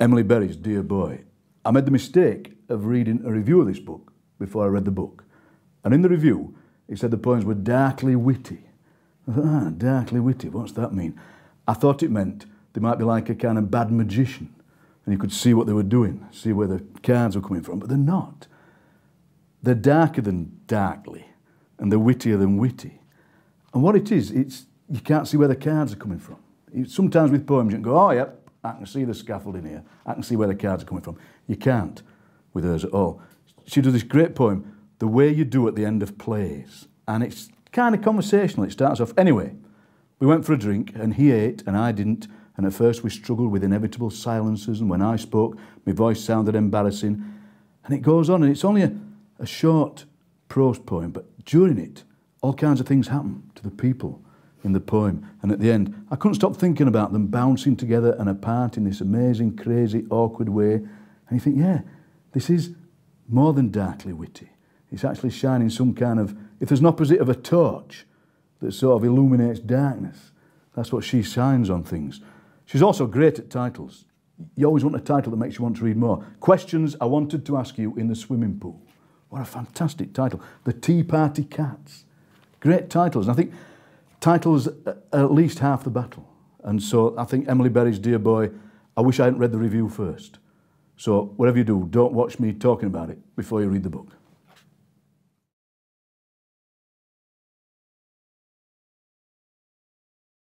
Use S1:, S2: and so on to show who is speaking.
S1: Emily Berry's Dear Boy. I made the mistake of
S2: reading a review of this book before I read the book. And in the review, he said the poems were darkly witty. I thought, ah, darkly witty, what's that mean? I thought it meant they might be like a kind of bad magician and you could see what they were doing, see where the cards were coming from, but they're not. They're darker than darkly and they're wittier than witty. And what it is, it's you can't see where the cards are coming from. Sometimes with poems you can go, oh, yeah, I can see the scaffolding here. I can see where the cards are coming from. You can't with hers at all. She does this great poem, The Way You Do at the End of Plays. And it's kind of conversational. It starts off, anyway, we went for a drink and he ate and I didn't. And at first we struggled with inevitable silences. And when I spoke, my voice sounded embarrassing. And it goes on. And it's only a, a short prose poem, but during it, all kinds of things happen to the people in the poem. And at the end, I couldn't stop thinking about them bouncing together and apart in this amazing, crazy, awkward way. And you think, yeah, this is more than darkly witty. It's actually shining some kind of, if there's an opposite of a torch that sort of illuminates darkness, that's what she shines on things. She's also great at titles. You always want a title that makes you want to read more. Questions I wanted to ask you in the swimming pool. What a fantastic title. The Tea Party Cats. Great titles. And I think titles at least half the battle. And so I think Emily Berry's Dear Boy, I wish I hadn't read the review first. So whatever you do, don't watch me talking about
S1: it before you read the book.